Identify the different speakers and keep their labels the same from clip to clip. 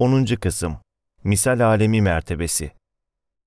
Speaker 1: 10. Kısım Misal Alemi Mertebesi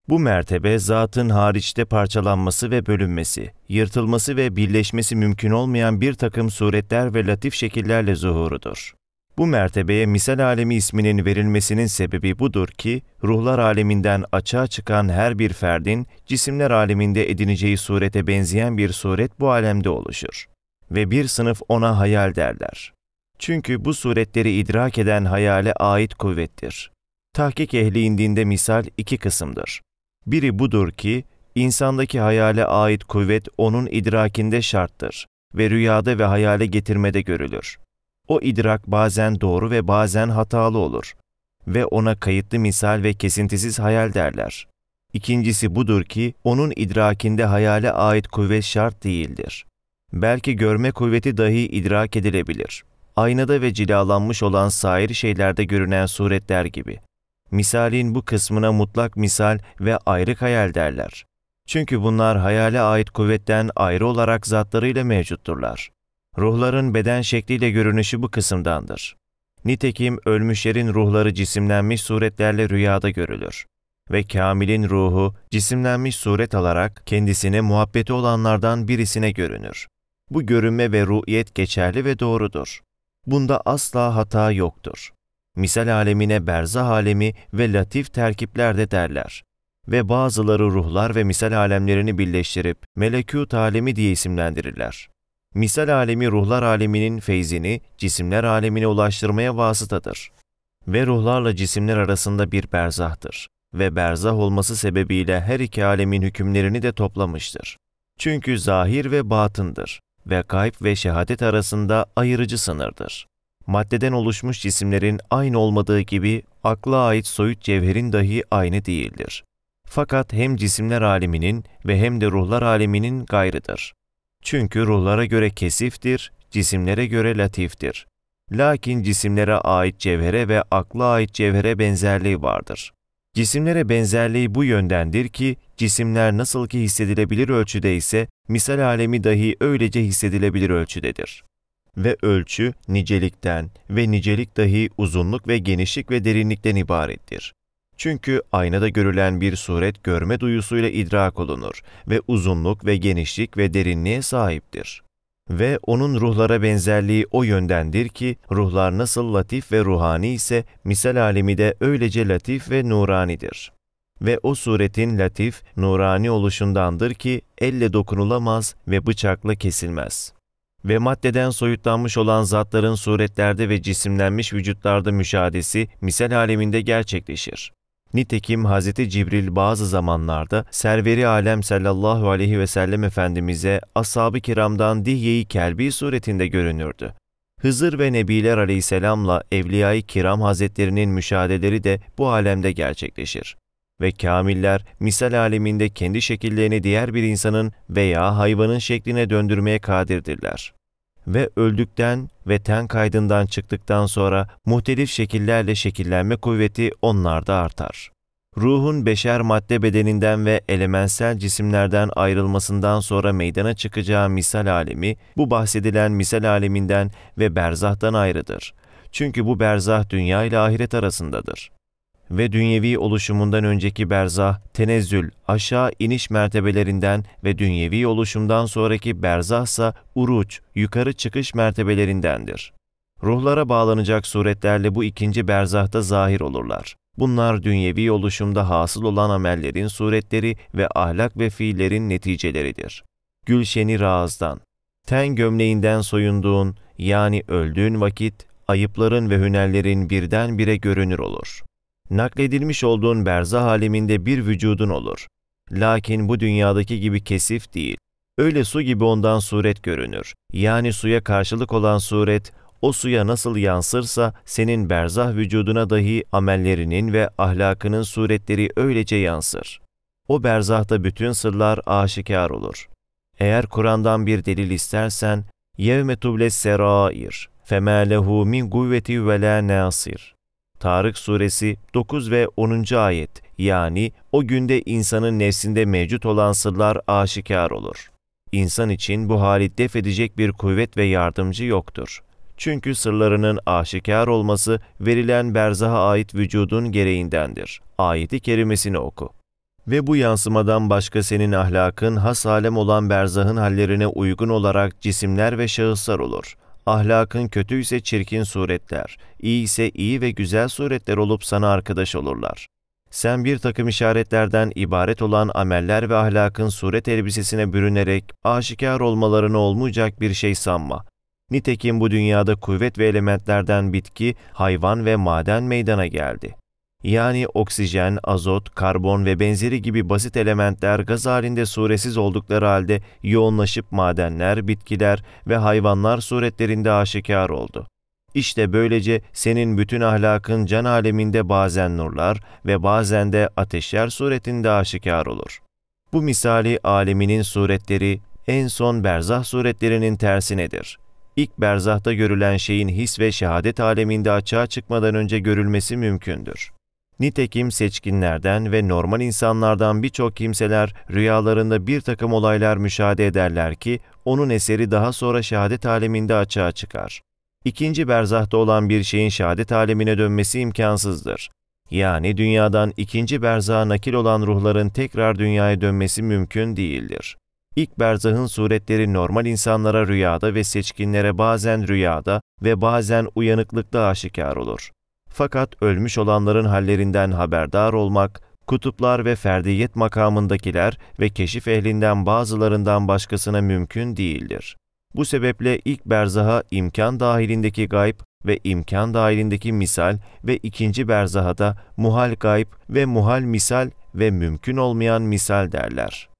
Speaker 1: Bu mertebe zatın hariçte parçalanması ve bölünmesi, yırtılması ve birleşmesi mümkün olmayan bir takım suretler ve latif şekillerle zuhurudur. Bu mertebeye misal alemi isminin verilmesinin sebebi budur ki, ruhlar aleminden açığa çıkan her bir ferdin, cisimler aleminde edineceği surete benzeyen bir suret bu alemde oluşur. Ve bir sınıf ona hayal derler. Çünkü bu suretleri idrak eden hayale ait kuvvettir. Tahkik ehli indinde misal iki kısımdır. Biri budur ki, insandaki hayale ait kuvvet onun idrakinde şarttır ve rüyada ve hayale getirmede görülür. O idrak bazen doğru ve bazen hatalı olur ve ona kayıtlı misal ve kesintisiz hayal derler. İkincisi budur ki, onun idrakinde hayale ait kuvvet şart değildir. Belki görme kuvveti dahi idrak edilebilir aynada ve cilalanmış olan sair şeylerde görünen suretler gibi. Misalin bu kısmına mutlak misal ve ayrık hayal derler. Çünkü bunlar hayale ait kuvvetten ayrı olarak zatlarıyla mevcutturlar. Ruhların beden şekliyle görünüşü bu kısımdandır. Nitekim ölmüşlerin ruhları cisimlenmiş suretlerle rüyada görülür. Ve Kamil'in ruhu cisimlenmiş suret alarak kendisine muhabbeti olanlardan birisine görünür. Bu görünme ve ruyet geçerli ve doğrudur. Bunda asla hata yoktur. Misal alemine berzah alemi ve latif terkipler de derler. Ve bazıları ruhlar ve misal alemlerini birleştirip melekût alemi diye isimlendirirler. Misal alemi ruhlar aleminin feyzini cisimler alemine ulaştırmaya vasıtadır. Ve ruhlarla cisimler arasında bir berzahtır. Ve berzah olması sebebiyle her iki alemin hükümlerini de toplamıştır. Çünkü zahir ve batındır ve kayıp ve şehadet arasında ayırıcı sınırdır. Maddeden oluşmuş cisimlerin aynı olmadığı gibi akla ait soyut cevherin dahi aynı değildir. Fakat hem cisimler aleminin ve hem de ruhlar aleminin gayrıdır. Çünkü ruhlara göre kesiftir, cisimlere göre latiftir. Lakin cisimlere ait cevhere ve akla ait cevhere benzerliği vardır. Cisimlere benzerliği bu yöndendir ki cisimler nasıl ki hissedilebilir ölçüde ise misal alemi dahi öylece hissedilebilir ölçüdedir. Ve ölçü nicelikten ve nicelik dahi uzunluk ve genişlik ve derinlikten ibarettir. Çünkü aynada görülen bir suret görme duyusuyla idrak olunur ve uzunluk ve genişlik ve derinliğe sahiptir. Ve onun ruhlara benzerliği o yöndendir ki ruhlar nasıl latif ve ruhani ise misal alemi de öylece latif ve nuranidir. Ve o suretin latif, nurani oluşundandır ki elle dokunulamaz ve bıçakla kesilmez. Ve maddeden soyutlanmış olan zatların suretlerde ve cisimlenmiş vücutlarda müşahedesi misal aleminde gerçekleşir. Nitekim Hz. Cibril bazı zamanlarda serveri alem sallallahu aleyhi ve sellem Efendimiz'e ashab-ı kiramdan dihyeyi kelbi suretinde görünürdü. Hızır ve Nebiler aleyhisselamla Evliya-i Kiram Hazretlerinin müşahedeleri de bu alemde gerçekleşir. Ve kamiller misal aleminde kendi şekillerini diğer bir insanın veya hayvanın şekline döndürmeye kadirdirler ve öldükten ve ten kaydından çıktıktan sonra muhtelif şekillerle şekillenme kuvveti onlarda artar. Ruhun beşer madde bedeninden ve elementsel cisimlerden ayrılmasından sonra meydana çıkacağı misal alemi, bu bahsedilen misal aleminden ve berzahtan ayrıdır. Çünkü bu berzah dünya ile ahiret arasındadır ve dünyevi oluşumundan önceki berzah, tenezzül, aşağı iniş mertebelerinden ve dünyevi oluşumdan sonraki berzahsa uruç, yukarı çıkış mertebelerindendir. Ruhlara bağlanacak suretlerle bu ikinci berzahta zahir olurlar. Bunlar dünyevi oluşumda hasıl olan amellerin suretleri ve ahlak ve fiillerin neticeleridir. Gülşeni Raz'dan Ten gömleğinden soyunduğun, yani öldüğün vakit, ayıpların ve hünerlerin birdenbire görünür olur nakledilmiş olduğun berzah aleminde bir vücudun olur. Lakin bu dünyadaki gibi kesif değil. Öyle su gibi ondan suret görünür. Yani suya karşılık olan suret, o suya nasıl yansırsa senin berzah vücuduna dahi amellerinin ve ahlakının suretleri öylece yansır. O berzahta bütün sırlar aşikar olur. Eğer Kur'an'dan bir delil istersen, يَوْمَ تُبْلَ السَّرَائِرِ فَمَا لَهُ مِنْ قُوَّةِ وَلَا نَاصِرٍ Tarık suresi 9 ve 10. ayet yani o günde insanın nefsinde mevcut olan sırlar aşikar olur. İnsan için bu hali def edecek bir kuvvet ve yardımcı yoktur. Çünkü sırlarının aşikar olması verilen berzaha ait vücudun gereğindendir. Ayeti kerimesini oku. Ve bu yansımadan başka senin ahlakın has alem olan berzahın hallerine uygun olarak cisimler ve şahıslar olur. Ahlakın kötü ise çirkin suretler, iyi ise iyi ve güzel suretler olup sana arkadaş olurlar. Sen bir takım işaretlerden ibaret olan ameller ve ahlakın suret elbisesine bürünerek aşikar olmalarını olmayacak bir şey sanma. Nitekim bu dünyada kuvvet ve elementlerden bitki, hayvan ve maden meydana geldi yani oksijen, azot, karbon ve benzeri gibi basit elementler gaz halinde suresiz oldukları halde yoğunlaşıp madenler, bitkiler ve hayvanlar suretlerinde aşikar oldu. İşte böylece senin bütün ahlakın can aleminde bazen nurlar ve bazen de ateşler suretinde aşikar olur. Bu misali aleminin suretleri en son berzah suretlerinin tersinedir. İlk berzahta görülen şeyin his ve şehadet aleminde açığa çıkmadan önce görülmesi mümkündür. Nitekim seçkinlerden ve normal insanlardan birçok kimseler rüyalarında bir takım olaylar müşahede ederler ki onun eseri daha sonra şehadet aleminde açığa çıkar. İkinci berzahta olan bir şeyin şehadet alemine dönmesi imkansızdır. Yani dünyadan ikinci berzaha nakil olan ruhların tekrar dünyaya dönmesi mümkün değildir. İlk berzahın suretleri normal insanlara rüyada ve seçkinlere bazen rüyada ve bazen uyanıklıkta aşikar olur. Fakat ölmüş olanların hallerinden haberdar olmak, kutuplar ve ferdiyet makamındakiler ve keşif ehlinden bazılarından başkasına mümkün değildir. Bu sebeple ilk berzaha imkan dahilindeki gayb ve imkan dahilindeki misal ve ikinci berzahada muhal gayb ve muhal misal ve mümkün olmayan misal derler.